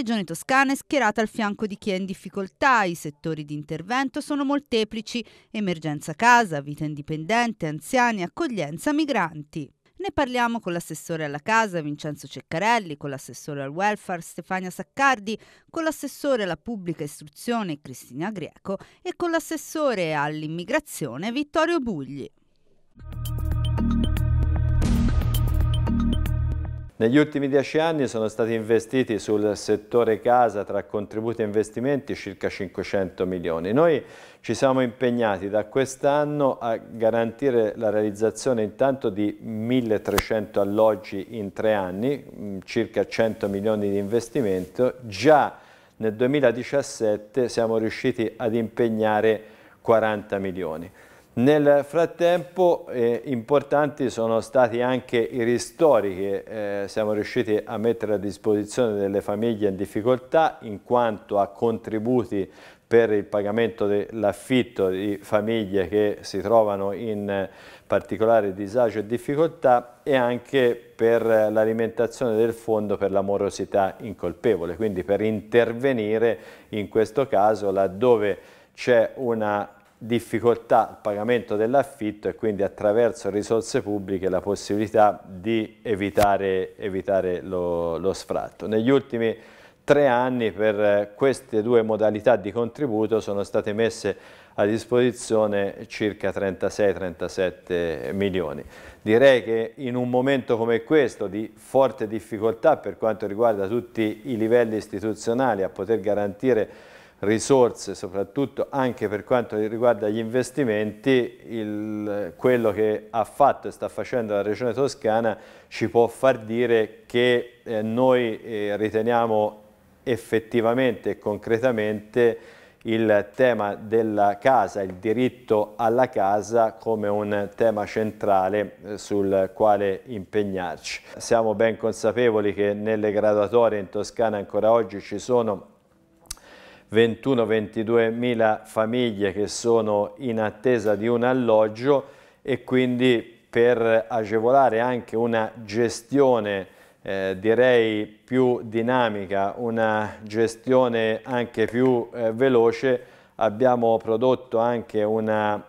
regione toscana è schierata al fianco di chi è in difficoltà, i settori di intervento sono molteplici, emergenza casa, vita indipendente, anziani, accoglienza, migranti. Ne parliamo con l'assessore alla casa Vincenzo Ceccarelli, con l'assessore al welfare Stefania Saccardi, con l'assessore alla pubblica istruzione Cristina Greco e con l'assessore all'immigrazione Vittorio Bugli. Negli ultimi dieci anni sono stati investiti sul settore casa tra contributi e investimenti circa 500 milioni. Noi ci siamo impegnati da quest'anno a garantire la realizzazione intanto di 1300 alloggi in tre anni, mm, circa 100 milioni di investimento. Già nel 2017 siamo riusciti ad impegnare 40 milioni. Nel frattempo eh, importanti sono stati anche i ristori che eh, siamo riusciti a mettere a disposizione delle famiglie in difficoltà in quanto a contributi per il pagamento dell'affitto di famiglie che si trovano in eh, particolare disagio e difficoltà e anche per eh, l'alimentazione del fondo per la morosità incolpevole, quindi per intervenire in questo caso laddove c'è una difficoltà al pagamento dell'affitto e quindi attraverso risorse pubbliche la possibilità di evitare, evitare lo, lo, sfratto. Negli ultimi tre anni per queste due modalità di contributo sono state messe a disposizione circa 36-37 milioni. Direi che in un momento come questo di forte difficoltà per quanto riguarda tutti i livelli istituzionali a poter garantire risorse, soprattutto anche per quanto riguarda gli investimenti, il, quello che ha fatto e sta facendo la Regione Toscana ci può far dire che eh, noi eh, riteniamo effettivamente e concretamente il tema della casa, il diritto alla casa come un tema centrale eh, sul quale impegnarci. Siamo ben consapevoli che nelle graduatorie in Toscana ancora oggi ci sono 21-22 mila famiglie che sono in attesa di un alloggio e quindi per agevolare anche una gestione eh, direi più dinamica, una gestione anche più eh, veloce abbiamo prodotto anche una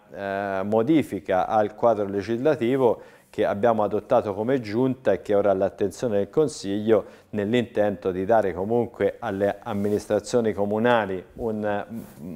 eh, modifica al quadro legislativo che abbiamo adottato come giunta e che ora è all'attenzione del Consiglio nell'intento di dare comunque alle amministrazioni comunali un,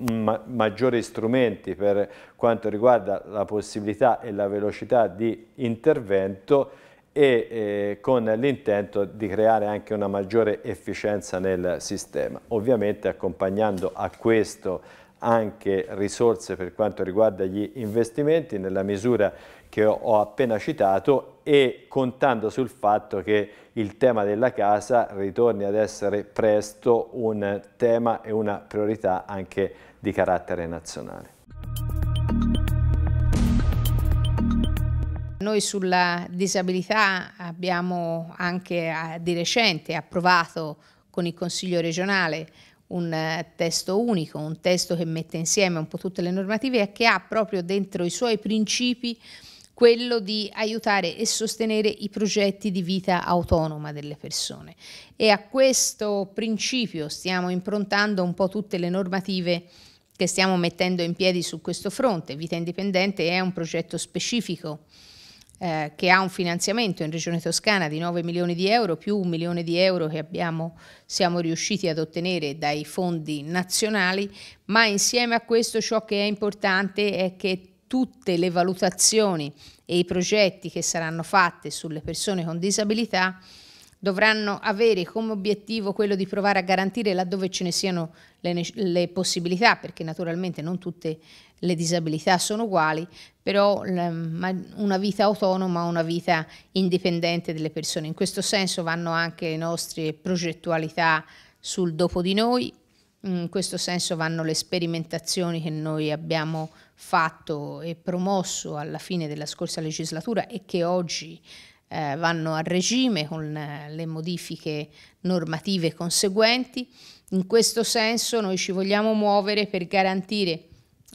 mm, ma, maggiori strumenti per quanto riguarda la possibilità e la velocità di intervento e eh, con l'intento di creare anche una maggiore efficienza nel sistema. Ovviamente accompagnando a questo anche risorse per quanto riguarda gli investimenti nella misura che ho appena citato e contando sul fatto che il tema della casa ritorni ad essere presto un tema e una priorità anche di carattere nazionale. Noi sulla disabilità abbiamo anche eh, di recente approvato con il Consiglio regionale un eh, testo unico, un testo che mette insieme un po' tutte le normative e che ha proprio dentro i suoi principi quello di aiutare e sostenere i progetti di vita autonoma delle persone. E a questo principio stiamo improntando un po' tutte le normative che stiamo mettendo in piedi su questo fronte. Vita indipendente è un progetto specifico eh, che ha un finanziamento in Regione Toscana di 9 milioni di euro più un milione di euro che abbiamo, siamo riusciti ad ottenere dai fondi nazionali, ma insieme a questo ciò che è importante è che tutte le valutazioni e i progetti che saranno fatti sulle persone con disabilità dovranno avere come obiettivo quello di provare a garantire laddove ce ne siano le, le possibilità, perché naturalmente non tutte le disabilità sono uguali, però una vita autonoma, una vita indipendente delle persone. In questo senso vanno anche le nostre progettualità sul dopo di noi, in questo senso vanno le sperimentazioni che noi abbiamo fatto e promosso alla fine della scorsa legislatura e che oggi eh, vanno a regime con eh, le modifiche normative conseguenti. In questo senso noi ci vogliamo muovere per garantire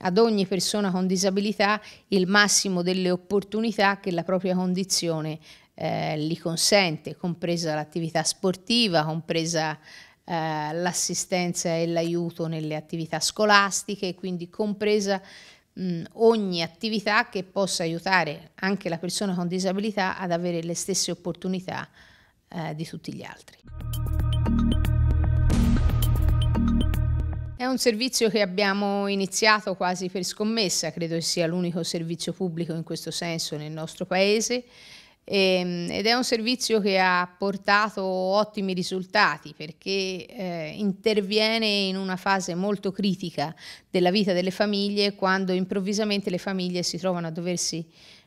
ad ogni persona con disabilità il massimo delle opportunità che la propria condizione eh, gli consente, compresa l'attività sportiva, compresa eh, l'assistenza e l'aiuto nelle attività scolastiche, quindi compresa mh, ogni attività che possa aiutare anche la persona con disabilità ad avere le stesse opportunità eh, di tutti gli altri. È un servizio che abbiamo iniziato quasi per scommessa, credo che sia l'unico servizio pubblico in questo senso nel nostro paese e, ehm, ed è un servizio che ha portato ottimi risultati perché eh, interviene in una fase molto critica della vita delle famiglie quando improvvisamente le famiglie si trovano a doversi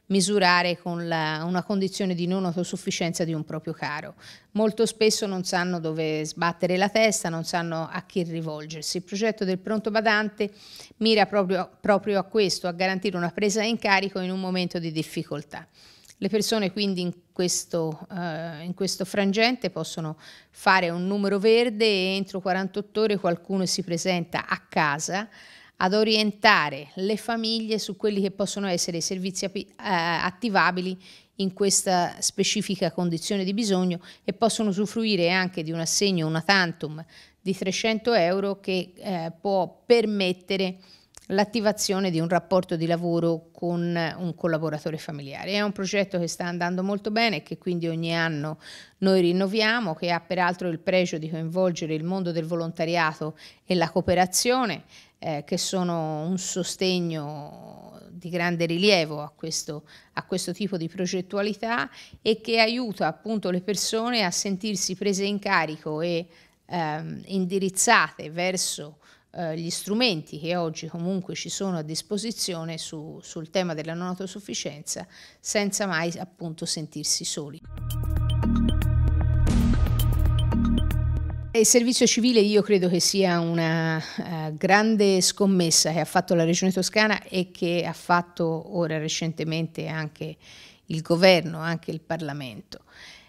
misurare con la, una condizione di non autosufficienza di un proprio caro. Molto spesso non sanno dove sbattere la testa, non sanno a chi rivolgersi. Il progetto del pronto badante mira proprio, proprio a questo, a garantire una presa in carico in un momento di difficoltà. Le persone quindi in questo, eh, in questo, frangente possono fare un numero verde e entro 48 ore qualcuno si presenta a casa ad orientare le famiglie su quelli che possono essere i servizi eh, attivabili in questa specifica condizione di bisogno e possono usufruire anche di un assegno una tantum di 300 euro che eh, può permettere l'attivazione di un rapporto di lavoro con un collaboratore familiare. È un progetto che sta andando molto bene e che quindi ogni anno noi rinnoviamo, che ha peraltro il pregio di coinvolgere il mondo del volontariato e la cooperazione eh, che sono un sostegno di grande rilievo a questo, a questo tipo di progettualità e che aiuta appunto le persone a sentirsi prese in carico e ehm, indirizzate verso eh, gli strumenti che oggi comunque ci sono a disposizione su, sul tema della non autosufficienza senza mai appunto sentirsi soli. Il servizio civile io credo che sia una uh, grande scommessa che ha fatto la Regione Toscana e che ha fatto ora recentemente anche il governo, anche il Parlamento.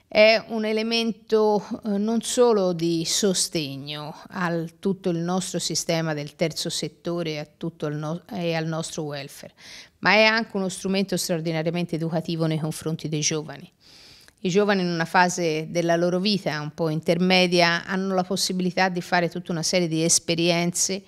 È un elemento uh, non solo di sostegno a tutto il nostro sistema del terzo settore no e al nostro welfare, ma è anche uno strumento straordinariamente educativo nei confronti dei giovani i giovani in una fase della loro vita un po' intermedia hanno la possibilità di fare tutta una serie di esperienze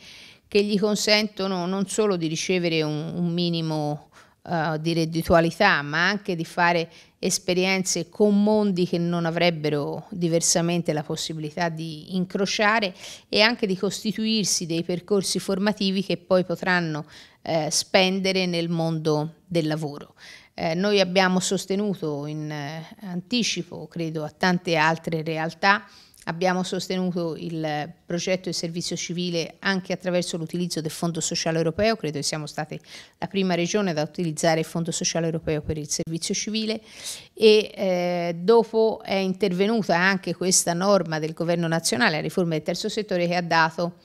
che gli consentono non solo di ricevere un, un minimo uh, di redditualità, ma anche di fare esperienze con mondi che non avrebbero diversamente la possibilità di incrociare e anche di costituirsi dei percorsi formativi che poi potranno eh, spendere nel mondo del lavoro. Eh, noi abbiamo sostenuto in eh, anticipo, credo, a tante altre realtà, abbiamo sostenuto il progetto di servizio civile anche attraverso l'utilizzo del Fondo Sociale Europeo, credo che siamo state la prima regione ad utilizzare il Fondo Sociale Europeo per il servizio civile e eh, dopo è intervenuta anche questa norma del governo nazionale, la riforma del terzo settore che ha dato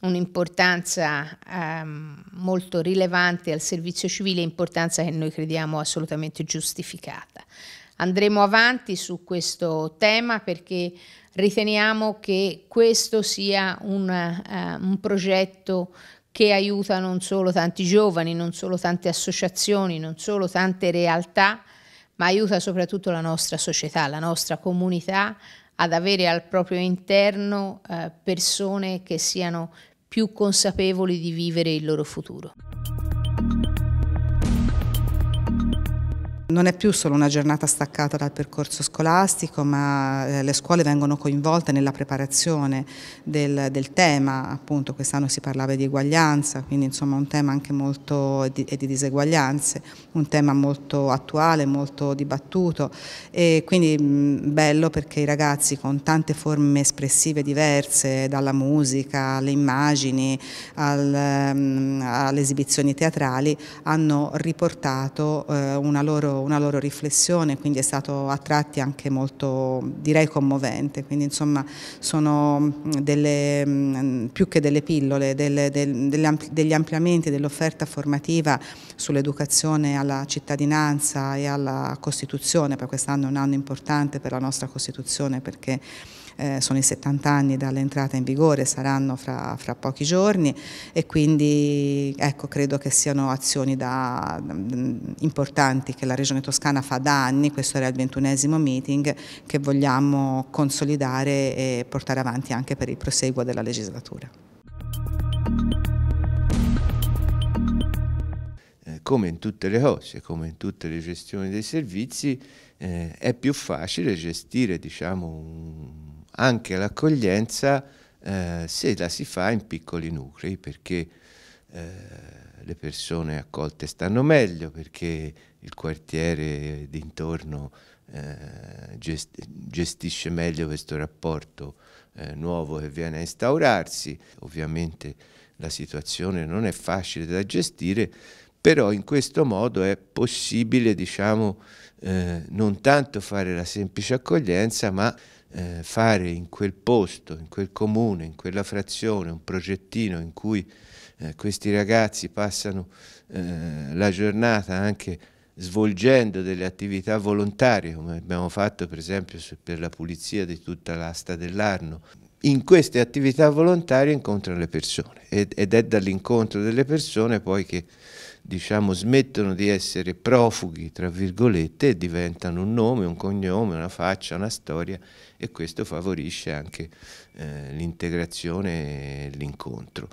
un'importanza um, molto rilevante al servizio civile, importanza che noi crediamo assolutamente giustificata. Andremo avanti su questo tema perché riteniamo che questo sia un, uh, un progetto che aiuta non solo tanti giovani, non solo tante associazioni, non solo tante realtà, ma aiuta soprattutto la nostra società, la nostra comunità ad avere al proprio interno eh, persone che siano più consapevoli di vivere il loro futuro. Non è più solo una giornata staccata dal percorso scolastico, ma eh, le scuole vengono coinvolte nella preparazione del, del tema, appunto quest'anno si parlava di uguaglianza, quindi insomma un tema anche molto di, di diseguaglianze, un tema molto attuale, molto dibattuto e quindi mh, mm, bello perché i ragazzi con tante forme espressive diverse, dalla musica alle immagini, al, mh, mm, alle esibizioni teatrali, hanno riportato eh, una loro una loro riflessione, quindi è stato a tratti anche molto, direi, commovente. Quindi insomma sono mm, delle, mm, più che delle pillole, delle, delle, degli ampliamenti dell'offerta formativa sull'educazione alla cittadinanza e alla Costituzione, perché quest'anno è un anno importante per la nostra Costituzione perché eh, sono i 70 anni dall'entrata in vigore, saranno fra, fra, pochi giorni e quindi ecco, credo che siano azioni da, mm, importanti che la Regione Toscana fa da anni, questo era il ventunesimo meeting, che vogliamo consolidare e portare avanti anche per il proseguo della legislatura. Eh, come in tutte le cose, come in tutte le gestioni dei servizi, eh, è più facile gestire diciamo, un anche l'accoglienza eh, se la si fa in piccoli nuclei perché eh, le persone accolte stanno meglio, perché il quartiere d'intorno eh, gest gestisce meglio questo rapporto eh, nuovo che viene a instaurarsi. Ovviamente la situazione non è facile da gestire, però in questo modo è possibile diciamo, eh, non tanto fare la semplice accoglienza, ma eh, fare in quel posto, in quel comune, in quella frazione, un progettino in cui eh, questi ragazzi passano eh, la giornata anche svolgendo delle attività volontarie, come abbiamo fatto per esempio per la pulizia di tutta l'asta dell'Arno. In queste attività volontarie incontrano le persone ed, ed è dall'incontro delle persone poi che diciamo, smettono di essere profughi, tra virgolette, e diventano un nome, un cognome, una faccia, una storia e questo favorisce anche eh, l'integrazione e l'incontro.